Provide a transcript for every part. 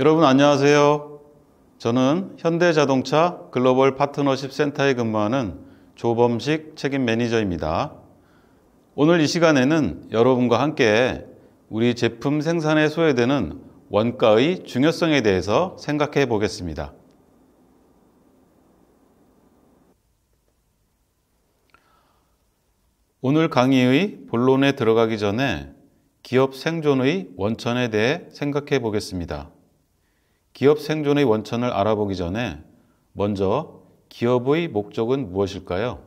여러분 안녕하세요. 저는 현대자동차 글로벌 파트너십 센터에 근무하는 조범식 책임 매니저입니다. 오늘 이 시간에는 여러분과 함께 우리 제품 생산에 소외되는 원가의 중요성에 대해서 생각해 보겠습니다. 오늘 강의의 본론에 들어가기 전에 기업 생존의 원천에 대해 생각해 보겠습니다. 기업 생존의 원천을 알아보기 전에 먼저 기업의 목적은 무엇일까요?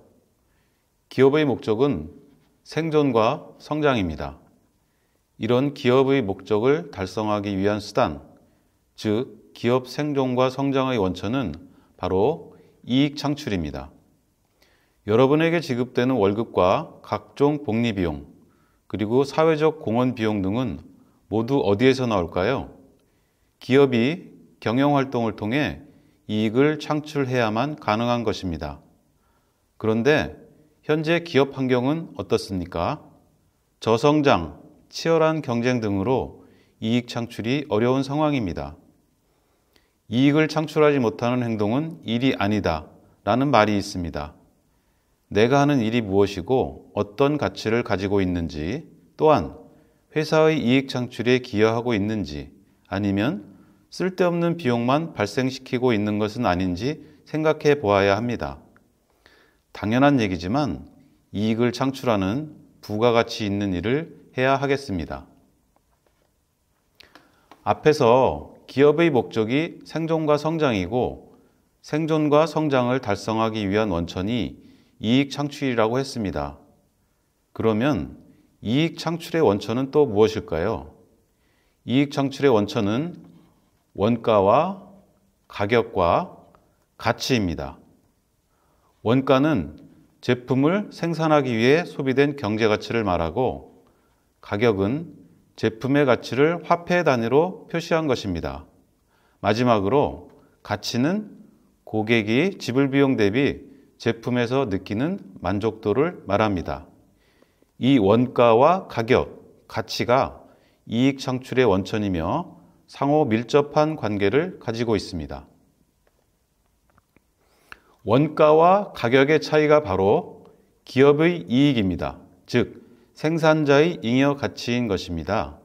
기업의 목적은 생존과 성장입니다. 이런 기업의 목적을 달성하기 위한 수단, 즉 기업 생존과 성장의 원천은 바로 이익 창출입니다. 여러분에게 지급되는 월급과 각종 복리 비용, 그리고 사회적 공헌 비용 등은 모두 어디에서 나올까요? 기업이 경영 활동을 통해 이익을 창출해야만 가능한 것입니다. 그런데 현재 기업 환경은 어떻습니까? 저성장, 치열한 경쟁 등으로 이익 창출이 어려운 상황입니다. 이익을 창출하지 못하는 행동은 일이 아니다 라는 말이 있습니다. 내가 하는 일이 무엇이고 어떤 가치를 가지고 있는지 또한 회사의 이익 창출에 기여하고 있는지 아니면 쓸데없는 비용만 발생시키고 있는 것은 아닌지 생각해 보아야 합니다. 당연한 얘기지만 이익을 창출하는 부가가치 있는 일을 해야 하겠습니다. 앞에서 기업의 목적이 생존과 성장이고 생존과 성장을 달성하기 위한 원천이 이익 창출이라고 했습니다. 그러면 이익 창출의 원천은 또 무엇일까요? 이익 창출의 원천은 원가와 가격과 가치입니다. 원가는 제품을 생산하기 위해 소비된 경제 가치를 말하고 가격은 제품의 가치를 화폐 단위로 표시한 것입니다. 마지막으로 가치는 고객이 지불 비용 대비 제품에서 느끼는 만족도를 말합니다. 이 원가와 가격, 가치가 이익 창출의 원천이며 상호 밀접한 관계를 가지고 있습니다. 원가와 가격의 차이가 바로 기업의 이익입니다. 즉, 생산자의 잉여 가치인 것입니다.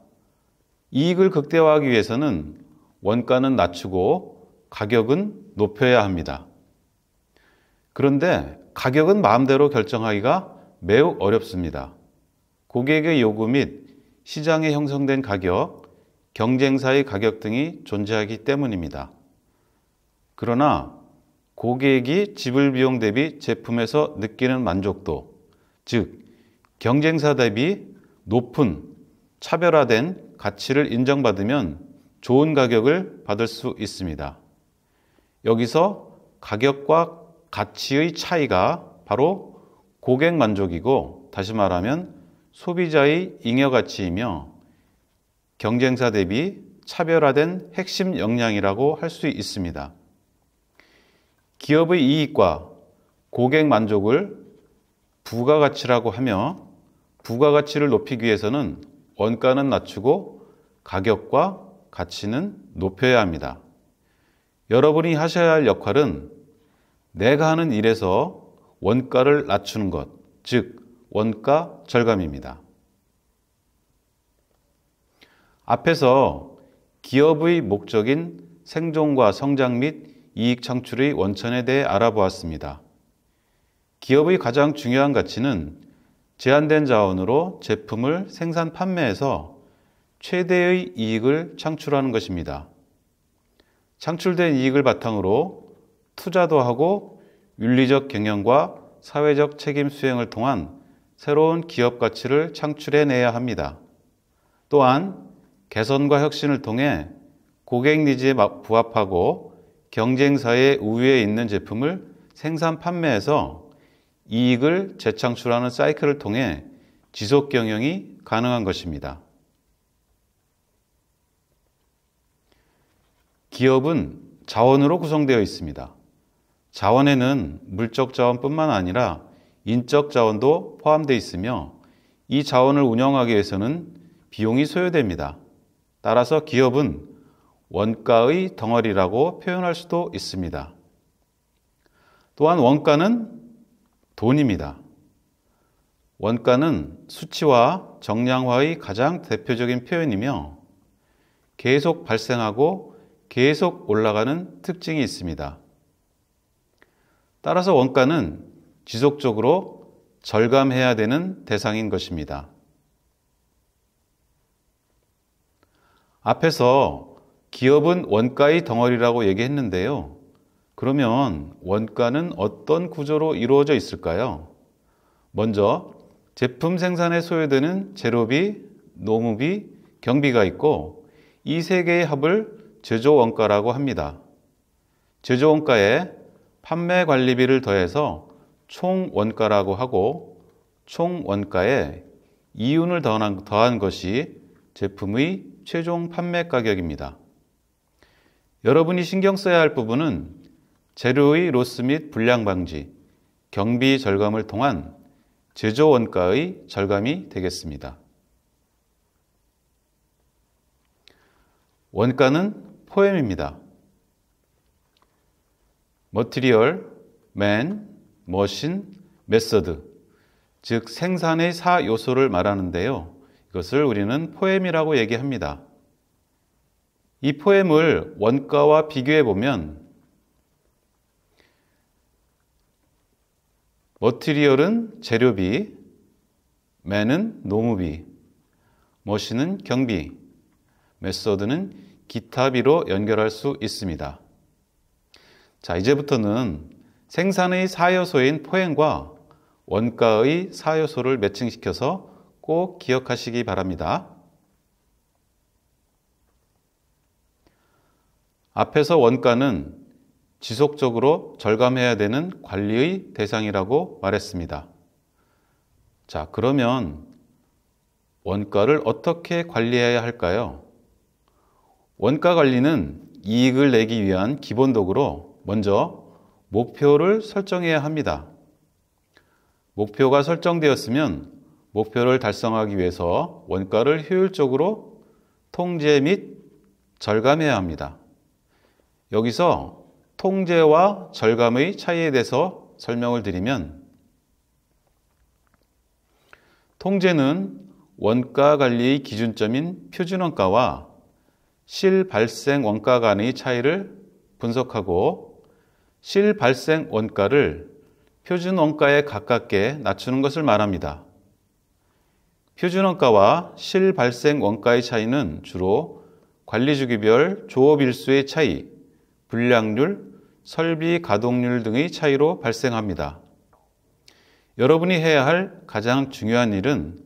이익을 극대화하기 위해서는 원가는 낮추고 가격은 높여야 합니다. 그런데 가격은 마음대로 결정하기가 매우 어렵습니다. 고객의 요구 및 시장에 형성된 가격, 경쟁사의 가격 등이 존재하기 때문입니다. 그러나 고객이 지불 비용 대비 제품에서 느끼는 만족도, 즉 경쟁사 대비 높은 차별화된 가치를 인정받으면 좋은 가격을 받을 수 있습니다. 여기서 가격과 가치의 차이가 바로 고객 만족이고 다시 말하면 소비자의 잉여 가치이며 경쟁사 대비 차별화된 핵심 역량이라고 할 수 있습니다. 기업의 이익과 고객 만족을 부가가치라고 하며 부가가치를 높이기 위해서는 원가는 낮추고 가격과 가치는 높여야 합니다. 여러분이 하셔야 할 역할은 내가 하는 일에서 원가를 낮추는 것, 즉, 원가 절감입니다. 앞에서 기업의 목적인 생존과 성장 및 이익 창출의 원천에 대해 알아보았습니다. 기업의 가장 중요한 가치는 제한된 자원으로 제품을 생산 판매해서 최대의 이익을 창출하는 것입니다. 창출된 이익을 바탕으로 투자도 하고 윤리적 경영과 사회적 책임 수행을 통한 새로운 기업 가치를 창출해내야 합니다. 또한 개선과 혁신을 통해 고객 니즈에 부합하고 경쟁사의 우위에 있는 제품을 생산 판매해서 이익을 재창출하는 사이클을 통해 지속 경영이 가능한 것입니다. 기업은 자원으로 구성되어 있습니다. 자원에는 물적 자원뿐만 아니라 인적 자원도 포함되어 있으며 이 자원을 운영하기 위해서는 비용이 소요됩니다. 따라서 기업은 원가의 덩어리라고 표현할 수도 있습니다. 또한 원가는 돈입니다. 원가는 수치와 정량화의 가장 대표적인 표현이며 계속 발생하고 계속 올라가는 특징이 있습니다. 따라서 원가는 지속적으로 절감해야 되는 대상인 것입니다. 앞에서 기업은 원가의 덩어리라고 얘기했는데요. 그러면 원가는 어떤 구조로 이루어져 있을까요? 먼저 제품 생산에 소요되는 재료비, 노무비, 경비가 있고 이 세 개의 합을 제조 원가라고 합니다. 제조 원가에 판매 관리비를 더해서 총 원가라고 하고 총 원가에 이윤을 더한, 것이 제품의 최종 판매 가격입니다. 여러분이 신경 써야 할 부분은 재료의 로스 및 불량 방지, 경비 절감을 통한 제조 원가의 절감이 되겠습니다. 원가는 포엠입니다. 머티리얼, 맨, 머신, 메서드, 즉 생산의 4요소를 말하는데요. 이것을 우리는 포엠이라고 얘기합니다. 이 포엠을 원가와 비교해 보면 머티리얼은 재료비, 맨은 노무비, 머신은 경비, 메서드는 기타비로 연결할 수 있습니다. 자, 이제부터는 생산의 사요소인 포행과 원가의 사요소를 매칭시켜서 꼭 기억하시기 바랍니다. 앞에서 원가는 지속적으로 절감해야 되는 관리의 대상이라고 말했습니다. 자, 그러면 원가를 어떻게 관리해야 할까요? 원가 관리는 이익을 내기 위한 기본적으로 먼저 목표를 설정해야 합니다. 목표가 설정되었으면 목표를 달성하기 위해서 원가를 효율적으로 통제 및 절감해야 합니다. 여기서 통제와 절감의 차이에 대해서 설명을 드리면 통제는 원가 관리의 기준점인 표준원가와 실발생 원가 간의 차이를 분석하고 실발생 원가를 표준원가에 가깝게 낮추는 것을 말합니다. 표준원가와 실발생원가의 차이는 주로 관리주기별 조업일수의 차이, 분량률 설비 가동률 등의 차이로 발생합니다. 여러분이 해야 할 가장 중요한 일은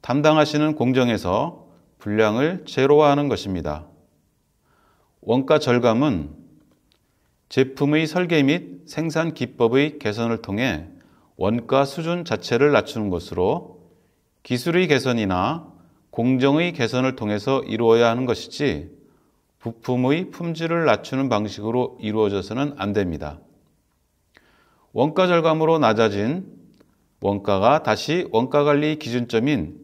담당하시는 공정에서 분량을 제로화하는 것입니다. 원가 절감은 제품의 설계 및 생산 기법의 개선을 통해 원가 수준 자체를 낮추는 것으로 기술의 개선이나 공정의 개선을 통해서 이루어야 하는 것이지 부품의 품질을 낮추는 방식으로 이루어져서는 안 됩니다. 원가 절감으로 낮아진 원가가 다시 원가 관리 기준점인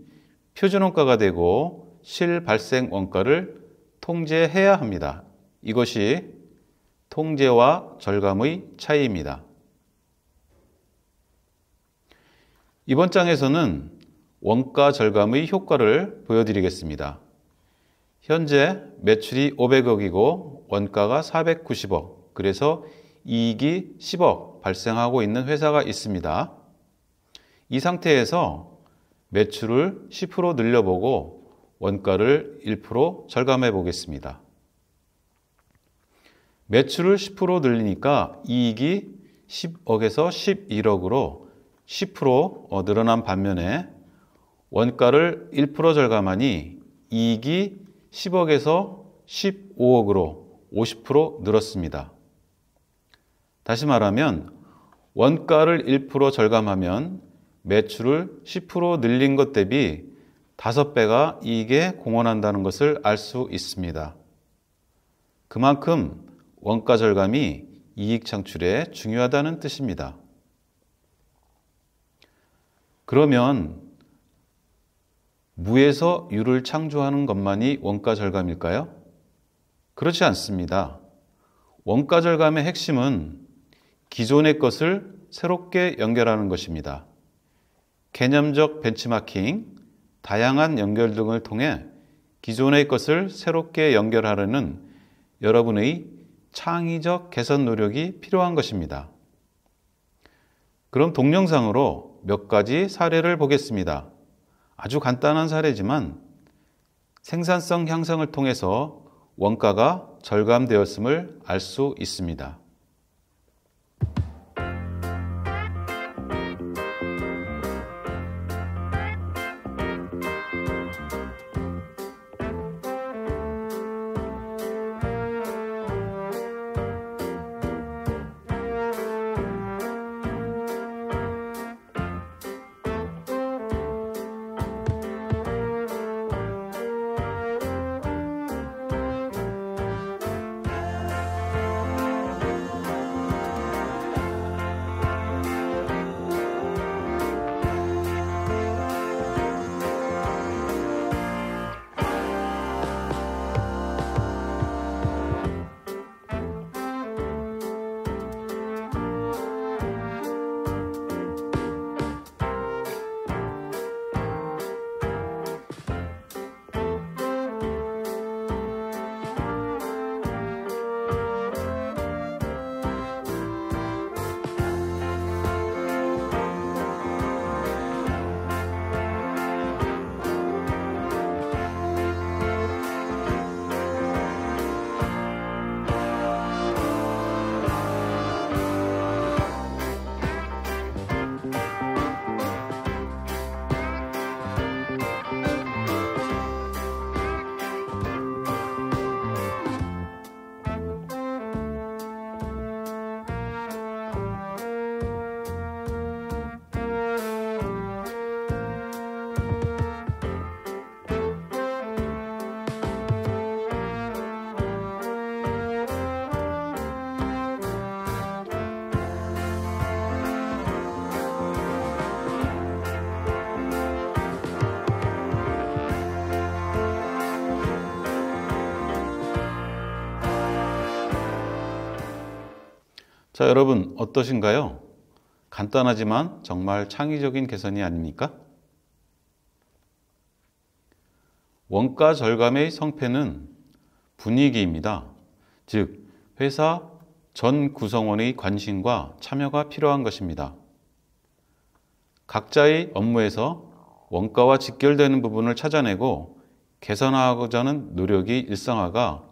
표준 원가가 되고 실발생 원가를 통제해야 합니다. 이것이 통제와 절감의 차이입니다. 이번 장에서는 원가 절감의 효과를 보여드리겠습니다. 현재 매출이 500억이고 원가가 490억, 그래서 이익이 10억 발생하고 있는 회사가 있습니다. 이 상태에서 매출을 10% 늘려보고 원가를 1% 절감해 보겠습니다. 매출을 10% 늘리니까 이익이 10억에서 11억으로 10% 늘어난 반면에 원가를 1% 절감하니 이익이 10억에서 15억으로 50% 늘었습니다. 다시 말하면 원가를 1% 절감하면 매출을 10% 늘린 것 대비 5배가 이익에 공헌한다는 것을 알 수 있습니다. 그만큼 원가 절감이 이익 창출에 중요하다는 뜻입니다. 그러면 무에서 유를 창조하는 것만이 원가절감일까요? 그렇지 않습니다. 원가절감의 핵심은 기존의 것을 새롭게 연결하는 것입니다. 개념적 벤치마킹, 다양한 연결 등을 통해 기존의 것을 새롭게 연결하려는 여러분의 창의적 개선 노력이 필요한 것입니다. 그럼 동영상으로 몇 가지 사례를 보겠습니다. 아주 간단한 사례지만 생산성 향상을 통해서 원가가 절감되었음을 알 수 있습니다. 자, 여러분, 어떠신가요? 간단하지만 정말 창의적인 개선이 아닙니까? 원가 절감의 성패는 분위기입니다. 즉, 회사 전 구성원의 관심과 참여가 필요한 것입니다. 각자의 업무에서 원가와 직결되는 부분을 찾아내고 개선하고자 하는 노력이 일상화가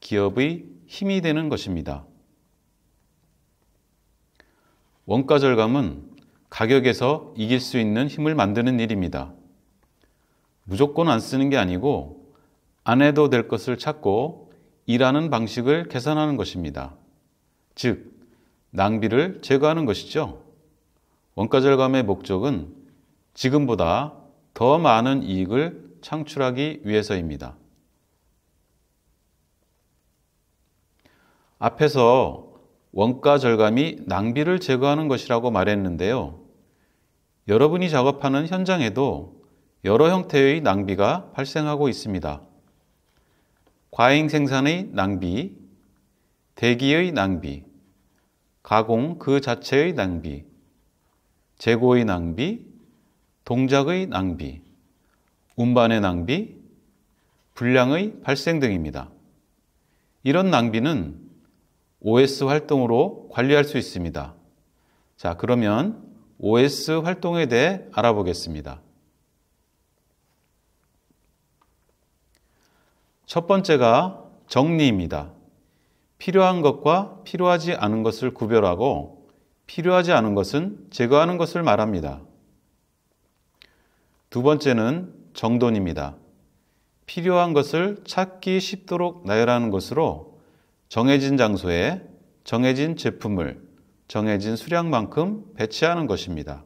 기업의 힘이 되는 것입니다. 원가 절감은 가격에서 이길 수 있는 힘을 만드는 일입니다. 무조건 안 쓰는 게 아니고 안 해도 될 것을 찾고 일하는 방식을 개선하는 것입니다. 즉, 낭비를 제거하는 것이죠. 원가 절감의 목적은 지금보다 더 많은 이익을 창출하기 위해서입니다. 앞에서 원가 절감이 낭비를 제거하는 것이라고 말했는데요. 여러분이 작업하는 현장에도 여러 형태의 낭비가 발생하고 있습니다. 과잉 생산의 낭비, 대기의 낭비, 가공 그 자체의 낭비, 재고의 낭비, 동작의 낭비, 운반의 낭비, 불량의 발생 등입니다. 이런 낭비는 OS 활동으로 관리할 수 있습니다. 자, 그러면 OS 활동에 대해 알아보겠습니다. 첫 번째가 정리입니다. 필요한 것과 필요하지 않은 것을 구별하고 필요하지 않은 것은 제거하는 것을 말합니다. 두 번째는 정돈입니다. 필요한 것을 찾기 쉽도록 나열하는 것으로 정해진 장소에 정해진 제품을 정해진 수량만큼 배치하는 것입니다.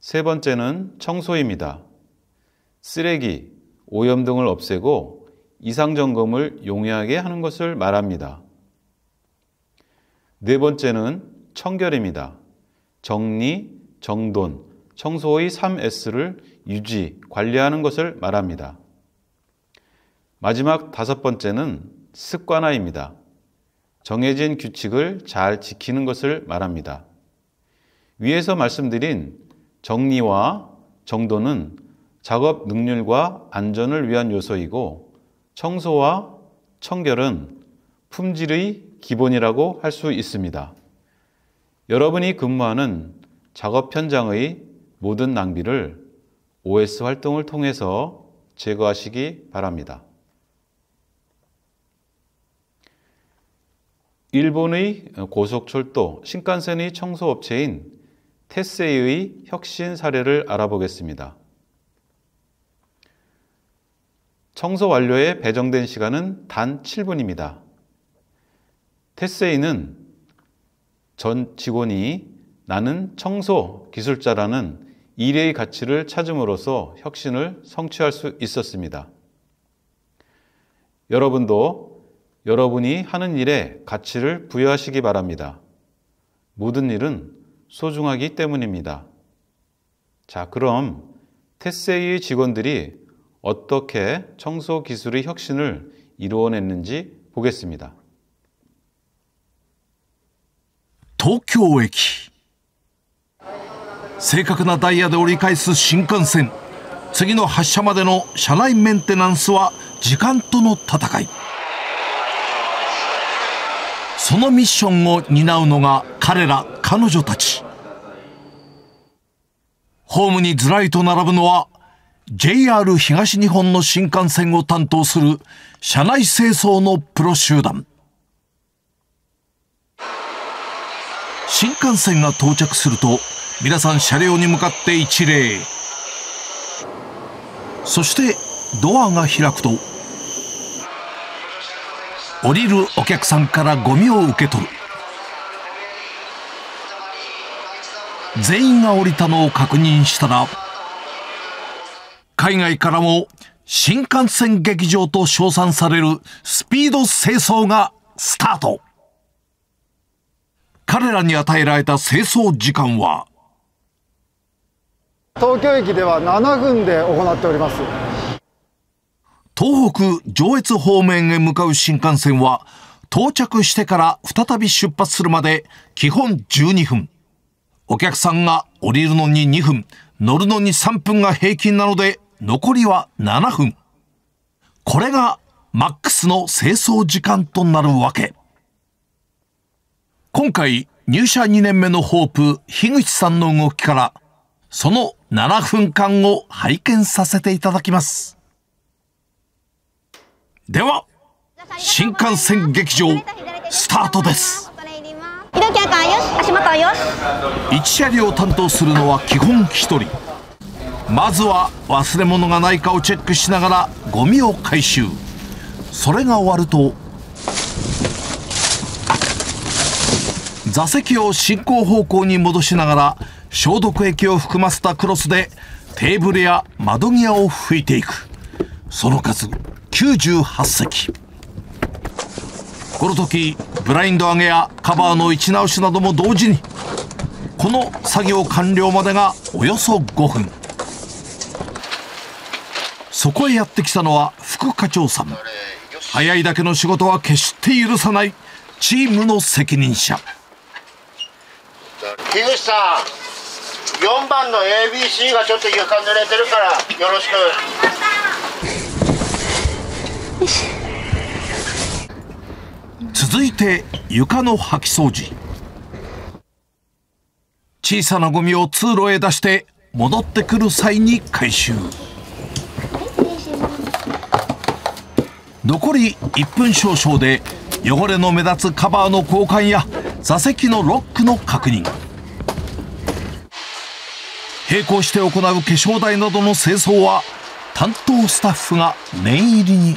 세 번째는 청소입니다. 쓰레기, 오염 등을 없애고 이상 점검을 용이하게 하는 것을 말합니다. 네 번째는 청결입니다. 정리, 정돈, 청소의 3S를 유지, 관리하는 것을 말합니다. 마지막 다섯 번째는 습관화입니다. 정해진 규칙을 잘 지키는 것을 말합니다. 위에서 말씀드린 정리와 정도는 작업 능률과 안전을 위한 요소이고 청소와 청결은 품질의 기본이라고 할 수 있습니다. 여러분이 근무하는 작업 현장의 모든 낭비를 OS 활동을 통해서 제거하시기 바랍니다. 일본의 고속철도 신칸센의 청소업체인 테세이의 혁신 사례를 알아보겠습니다. 청소 완료에 배정된 시간은 단 7분입니다. 테세이는 전 직원이 나는 청소 기술자라는 일의 가치를 찾음으로써 혁신을 성취할 수 있었습니다. 여러분도 여러분이 하는 일에 가치를 부여하시기 바랍니다. 모든 일은 소중하기 때문입니다. 자, 그럼 테세이의 직원들이 어떻게 청소 기술의 혁신을 이루어냈는지 보겠습니다. 도쿄駅 正確なダイヤで折り返す新幹線次の発車までの車内メンテナンスは時間との戦いそのミッションを担うのが彼ら、彼女たち。ホームにずらりと並ぶのは、JR 東日本の新幹線を担当する車内清掃のプロ集団。新幹線が到着すると、皆さん車両に向かって一礼。そして、ドアが開くと、降りるお客さんからゴミを受け取る全員が降りたのを確認したら海外からも新幹線劇場と称賛されるスピード清掃がスタート彼らに与えられた清掃時間は東京駅では7分で行っております東北上越方面へ向かう新幹線は、到着してから再び出発するまで基本12分。お客さんが降りるのに2分、乗るのに3分が平均なので、残りは7分。これがマックスの清掃時間となるわけ。今回、入社2年目のホープ、樋口さんの動きから、その7分間を拝見させていただきます。では新幹線劇場スタートです1車両担当するのは基本1人まずは忘れ物がないかをチェックしながらゴミを回収それが終わると座席を進行方向に戻しながら消毒液を含ませたクロスでテーブルや窓際を拭いていくその数98席。この時ブラインド上げやカバーの位置直しなども同時にこの作業完了までがおよそ5分そこへやってきたのは副課長さん早いだけの仕事は決して許さないチームの責任者樋口さん4番の ABC がちょっと床濡れてるからよろしく。続いて床の掃き掃除小さなゴミを通路へ出して戻ってくる際に回収残り1分少々で汚れの目立つカバーの交換や座席のロックの確認並行して行う化粧台などの清掃は担当スタッフが念入りに。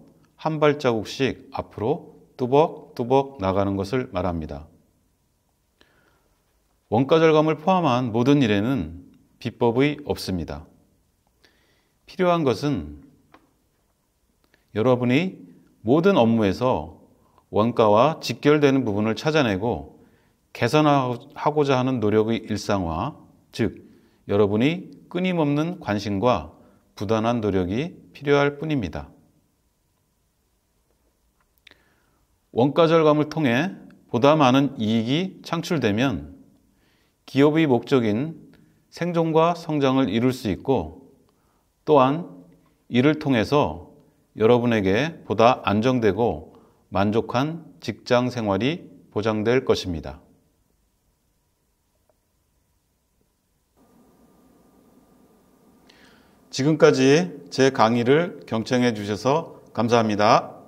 한 발자국씩 앞으로 뚜벅뚜벅 나가는 것을 말합니다. 원가 절감을 포함한 모든 일에는 비법이 없습니다. 필요한 것은 여러분이 모든 업무에서 원가와 직결되는 부분을 찾아내고 개선하고자 하는 노력의 일상화, 즉, 여러분이 끊임없는 관심과 부단한 노력이 필요할 뿐입니다. 원가 절감을 통해 보다 많은 이익이 창출되면 기업의 목적인 생존과 성장을 이룰 수 있고 또한 이를 통해서 여러분에게 보다 안정되고 만족한 직장 생활이 보장될 것입니다. 지금까지 제 강의를 경청해 주셔서 감사합니다.